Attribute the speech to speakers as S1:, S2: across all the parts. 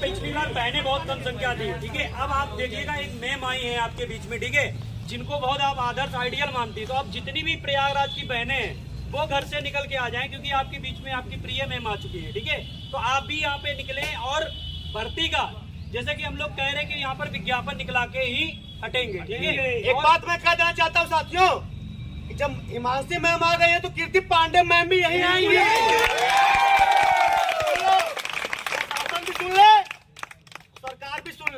S1: पिछली बार बहने बहुत कम संख्या थी ठीक है अब आप देखिएगा एक मैम आई है आपके बीच में ठीक है जिनको बहुत आप आदर्श आइडियल मानती तो आप जितनी भी प्रयागराज की बहने हैं वो घर से निकल के आ जाएं क्योंकि आपके बीच में आपकी प्रिय मैम आ चुकी है ठीक है तो आप भी यहाँ पे निकले और भर्ती का जैसे कि हम लोग कह रहे हैं कि यहाँ पर विज्ञापन निकला के ही हटेंगे ठीक है एक बात मैं कहना चाहता हूँ साथियों जब हिमांशी मैम आ गए हैं तो कीर्ति पांडे मैम भी यही आएंगे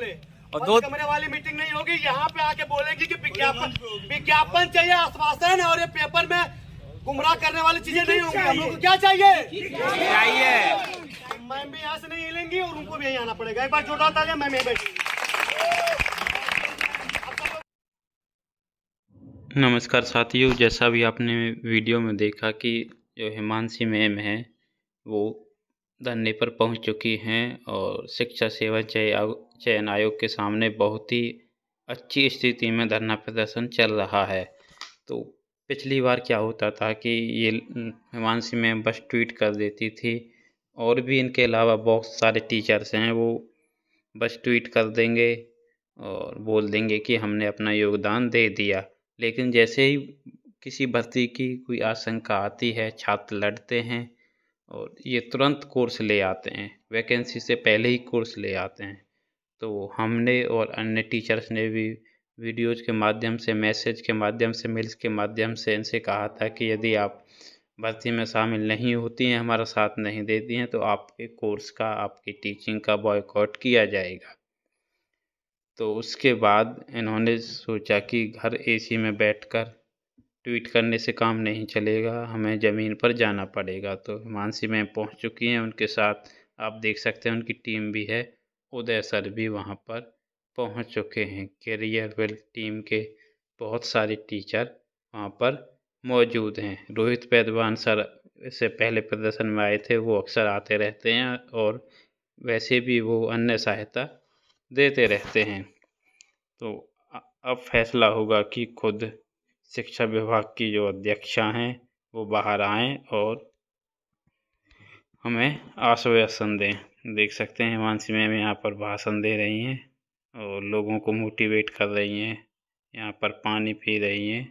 S1: वाले और दो कमरे वाली मीटिंग नहीं होगी यहाँ पे आके बोलेगी कि विज्ञापन विज्ञापन चाहिए आश्वासन और ये पेपर में गुमराह करने वाली चीजें नहीं होंगी हम लोग को क्या चाहिए चाहिए मैम भी यहाँ से नहीं हिलेंगी और उनको भी यही आना पड़ेगा एक बार छोटा होता है मैम यही बैठी नमस्कार साथियों जैसा भी आपने वीडियो में देखा कि जो हिमांशी मैम है वो धरने पर पहुंच चुकी हैं और शिक्षा सेवा चयन आयोग के सामने बहुत ही अच्छी स्थिति में धरना प्रदर्शन चल रहा है तो पिछली बार क्या होता था कि ये मानसी में बस ट्वीट कर देती थी और भी इनके अलावा बहुत सारे टीचर्स हैं वो बस ट्वीट कर देंगे और बोल देंगे कि हमने अपना योगदान दे दिया लेकिन जैसे ही किसी भर्ती की कोई आशंका आती है छात्र लड़ते हैं और ये तुरंत कोर्स ले आते हैं वैकेंसी से पहले ही कोर्स ले आते हैं तो हमने और अन्य टीचर्स ने भी वीडियोज के माध्यम से मैसेज के माध्यम से मेल्स के माध्यम से इनसे कहा था कि यदि आप भर्ती में शामिल नहीं होती हैं हमारा साथ नहीं देती हैं तो आपके कोर्स का आपकी टीचिंग का बॉयकॉट किया जाएगा तो उसके बाद इन्होंने सोचा कि घर एसी में बैठकर ट्वीट करने से काम नहीं चलेगा हमें ज़मीन पर जाना पड़ेगा तो मानसी मैम पहुंच चुकी हैं उनके साथ आप देख सकते हैं उनकी टीम भी है उदय सर भी वहां पर पहुंच चुके हैं कैरियर वेल टीम के बहुत सारे टीचर वहां पर मौजूद हैं रोहित पैदवान सर से पहले प्रदर्शन में आए थे वो अक्सर आते रहते हैं और वैसे भी वो अन्य सहायता देते रहते हैं तो अब फैसला होगा कि खुद शिक्षा विभाग की जो अध्यक्षा हैं वो बाहर आएँ और हमें आश्वासन दें देख सकते हैं हिमांशी मैम यहाँ पर भाषण दे रही हैं और लोगों को मोटिवेट कर रही हैं यहाँ पर पानी पी रही हैं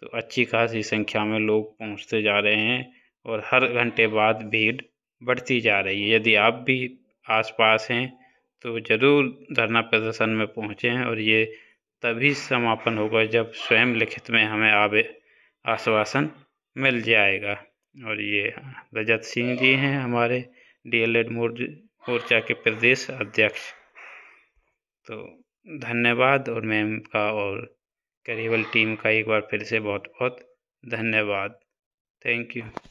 S1: तो अच्छी खासी संख्या में लोग पहुँचते जा रहे हैं और हर घंटे बाद भीड़ बढ़ती जा रही है यदि आप भी आसपास हैं तो ज़रूर धरना प्रदर्शन में पहुँचें और ये तभी समापन होगा जब स्वयं लिखित में हमें आवे आश्वासन मिल जाएगा और ये रजत सिंह जी हैं हमारे डीएलएड मोर्चा के प्रदेश अध्यक्ष तो धन्यवाद और मैम का और करीबल टीम का एक बार फिर से बहुत बहुत धन्यवाद थैंक यू